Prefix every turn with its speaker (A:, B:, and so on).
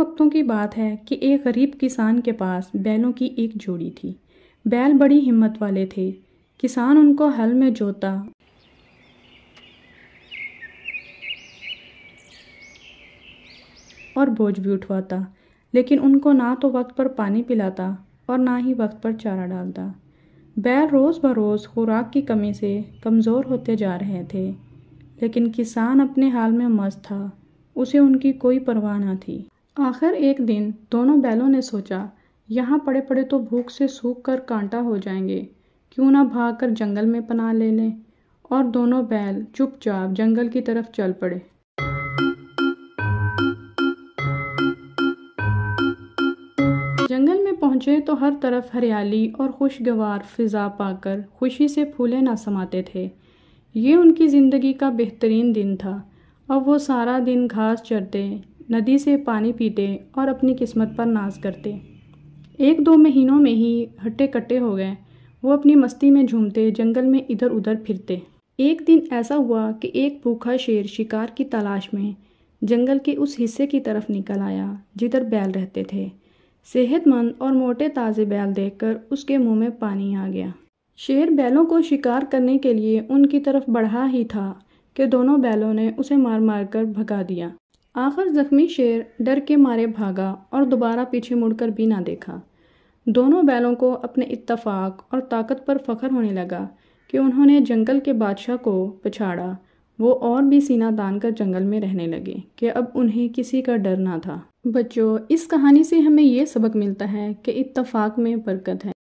A: वक्तों की बात है कि एक गरीब किसान के पास बैलों की एक जोड़ी थी बैल बड़ी हिम्मत वाले थे किसान उनको हल में जोता और बोझ भी उठवाता लेकिन उनको ना तो वक्त पर पानी पिलाता और ना ही वक्त पर चारा डालता बैल रोज़ बरोज़ खुराक की कमी से कमज़ोर होते जा रहे थे लेकिन किसान अपने हाल में मस्त था उसे उनकी कोई परवाह ना थी आखिर एक दिन दोनों बैलों ने सोचा यहाँ पड़े पड़े तो भूख से सूख कर कांटा हो जाएंगे क्यों ना भाग कर जंगल में पना ले लें और दोनों बैल चुपचाप जंगल की तरफ चल पड़े जंगल में पहुंचे तो हर तरफ हरियाली और खुशगवार फिजा पाकर खुशी से फूले ना समाते थे ये उनकी ज़िंदगी का बेहतरीन दिन था अब वो सारा दिन घास चरते नदी से पानी पीते और अपनी किस्मत पर नाज करते एक दो महीनों में ही हट्टे कट्टे हो गए वो अपनी मस्ती में झूमते जंगल में इधर उधर फिरते एक दिन ऐसा हुआ कि एक भूखा शेर शिकार की तलाश में जंगल के उस हिस्से की तरफ निकल आया जिधर बैल रहते थे सेहतमंद और मोटे ताज़े बैल देखकर उसके मुंह में पानी आ गया शेर बैलों को शिकार करने के लिए उनकी तरफ बढ़ा ही था कि दोनों बैलों ने उसे मार मार कर भगा दिया आखिर जख्मी शेर डर के मारे भागा और दोबारा पीछे मुड़कर भी ना देखा दोनों बैलों को अपने इत्तफाक और ताकत पर फख्र होने लगा कि उन्होंने जंगल के बादशाह को पछाड़ा वो और भी सीना तान कर जंगल में रहने लगे कि अब उन्हें किसी का डर ना था बच्चों इस कहानी से हमें ये सबक मिलता है कि इत्तफाक में बरकत है